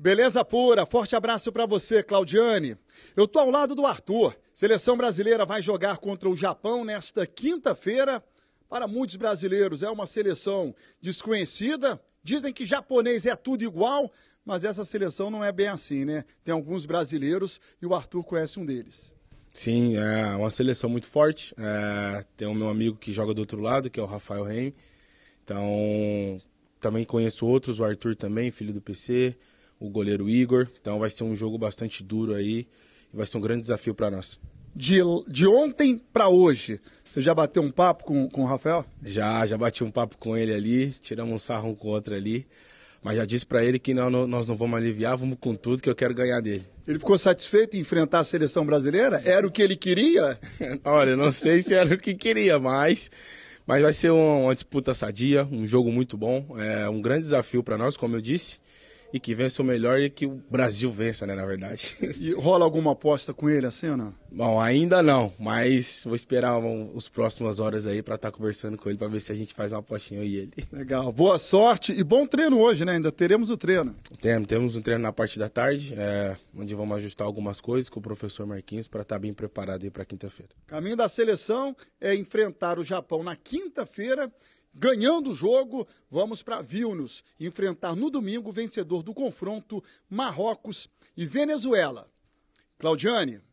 Beleza pura, forte abraço para você, Claudiane. Eu tô ao lado do Arthur. Seleção brasileira vai jogar contra o Japão nesta quinta-feira. Para muitos brasileiros é uma seleção desconhecida. Dizem que japonês é tudo igual, mas essa seleção não é bem assim, né? Tem alguns brasileiros e o Arthur conhece um deles. Sim, é uma seleção muito forte. É, tem o meu amigo que joga do outro lado, que é o Rafael Reim. Então, também conheço outros, o Arthur também, filho do PC o goleiro Igor. Então vai ser um jogo bastante duro aí e vai ser um grande desafio para nós. De, de ontem para hoje, você já bateu um papo com, com o Rafael? Já, já bati um papo com ele ali, tiramos um sarro um com o outro ali. Mas já disse para ele que não, não, nós não vamos aliviar, vamos com tudo que eu quero ganhar dele. Ele ficou satisfeito em enfrentar a seleção brasileira? É. Era o que ele queria? Olha, não sei se era o que queria, mas mas vai ser uma, uma disputa sadia, um jogo muito bom, é um grande desafio para nós, como eu disse e que vença o melhor e que o Brasil vença, né, na verdade. E rola alguma aposta com ele, assim ou não Bom, ainda não, mas vou esperar um, os próximas horas aí para estar tá conversando com ele para ver se a gente faz uma apostinha com ele. Legal. Boa sorte e bom treino hoje, né? Ainda teremos o treino. Temos, temos um treino na parte da tarde, é, onde vamos ajustar algumas coisas com o professor Marquinhos para estar tá bem preparado aí para quinta-feira. Caminho da seleção é enfrentar o Japão na quinta-feira ganhando o jogo, vamos para Vilnius enfrentar no domingo o vencedor do confronto Marrocos e Venezuela. Claudiane.